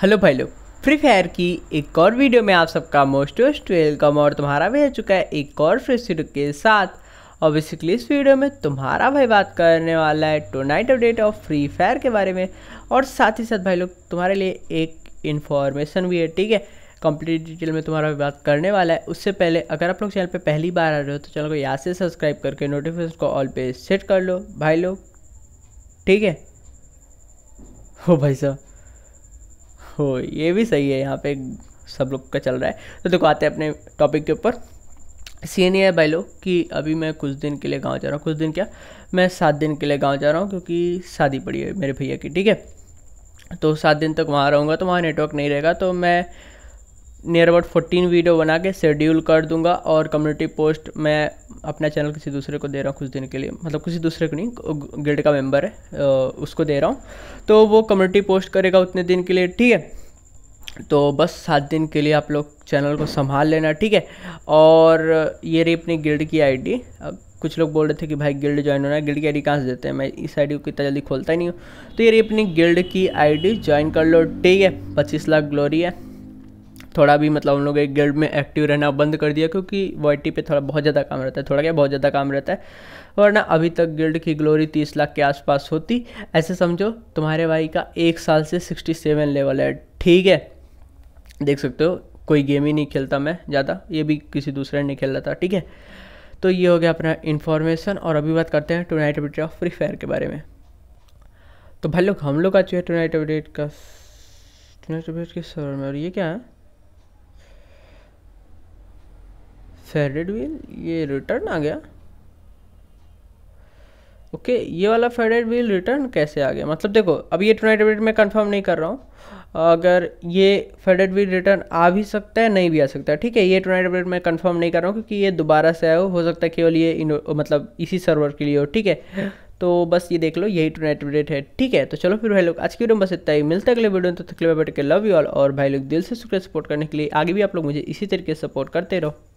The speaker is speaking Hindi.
हेलो भाई लोग फ्री फायर की एक और वीडियो में आप सबका मोस्ट वोस्ट वेलकम और तुम्हारा भी आ चुका है एक और फ्री वीडियो के साथ और बेसिकली इस वीडियो में तुम्हारा भाई बात करने वाला है tonight update of Free Fire के बारे में और साथ ही साथ भाई लोग तुम्हारे लिए एक इन्फॉर्मेशन भी है ठीक है कंप्लीट डिटेल में तुम्हारा भी बात करने वाला है उससे पहले अगर आप लोग चैनल पर पहली बार आ रहे हो तो चैनल को यहाँ से सब्सक्राइब करके नोटिफिकेशन को ऑल पे सेट कर लो भाई लोग ठीक है हो भाई साहब हो तो ये भी सही है यहाँ पे सब लोग का चल रहा है तो देखो आते हैं अपने टॉपिक के ऊपर सी एन है भाई लोग कि अभी मैं कुछ दिन के लिए गाँव जा रहा हूँ कुछ दिन क्या मैं सात दिन के लिए गाँव जा रहा हूँ क्योंकि शादी पड़ी है मेरे भैया की ठीक है तो सात दिन तक वहाँ रहूँगा तो वहाँ नेटवर्क नहीं रहेगा तो मैं नियर अबाउट फोर्टीन वीडियो बना के शेड्यूल कर दूंगा और कम्युनिटी पोस्ट मैं अपना चैनल किसी दूसरे को दे रहा हूँ कुछ दिन के लिए मतलब किसी दूसरे को नहीं गिल्ड का मेंबर है उसको दे रहा हूँ तो वो कम्युनिटी पोस्ट करेगा उतने दिन के लिए ठीक है तो बस सात दिन के लिए आप लोग चैनल को संभाल लेना ठीक है और ये रही अपनी गिल्ड की आईडी कुछ लोग बोल रहे थे कि भाई गिल्ड ज्वाइन होना है गिल्ड की आईडी कहाँ से देते हैं मैं इस आईडी को इतना जल्दी खोलता ही नहीं हूँ तो ये रही अपनी गिल्ड की आईडी ज्वाइन कर लो ठीक है पच्चीस लाख ग्लोरी है थोड़ा भी मतलब उन लोगों के गिल्ड में एक्टिव रहना बंद कर दिया क्योंकि वाइटी पे थोड़ा बहुत ज़्यादा काम रहता है थोड़ा क्या बहुत ज़्यादा काम रहता है वरना अभी तक गिल्ड की ग्लोरी तीस लाख के आसपास होती ऐसे समझो तुम्हारे भाई का एक साल से सिक्सटी सेवन लेवल है ठीक है देख सकते हो कोई गेम ही नहीं खेलता मैं ज़्यादा ये भी किसी दूसरे ने नहीं खेल रहा था ठीक है तो ये हो गया अपना इन्फॉर्मेशन और अभी बात करते हैं tonight update of Free Fire के बारे में तो भाई लोग हम लोग का चुके हैं टू नाइट अपडेट का टू नाइट अपडेट के सर्वर में और ये क्या है फेडेड व्हील ये रिटर्न आ गया ओके okay, ये वाला फेडेड व्हील रिटर्न कैसे आ गया मतलब देखो अब ये टोनाइट में कंफर्म नहीं कर रहा हूँ अगर ये फेडेड व्हील रिटर्न आ भी सकता है नहीं भी आ सकता है ठीक है ये टोनाइट में कंफर्म नहीं कर रहा हूँ क्योंकि ये दोबारा से आया हो सकता है केवल ये मतलब इसी सर्वर के लिए हो ठीक है तो बस ये देख लो यही टोनाइट डेट है ठीक है तो चलो फिर भाई लोग आज की वीडियो में बस इतना ही मिलता है अगले वीडियो में तो तकलीफ बैठ के लव यू ऑल और भाई लोग दिल से शुक्रिया सपोर्ट करने के लिए आगे भी आप लोग मुझे इसी तरीके से सपोर्ट करते रहो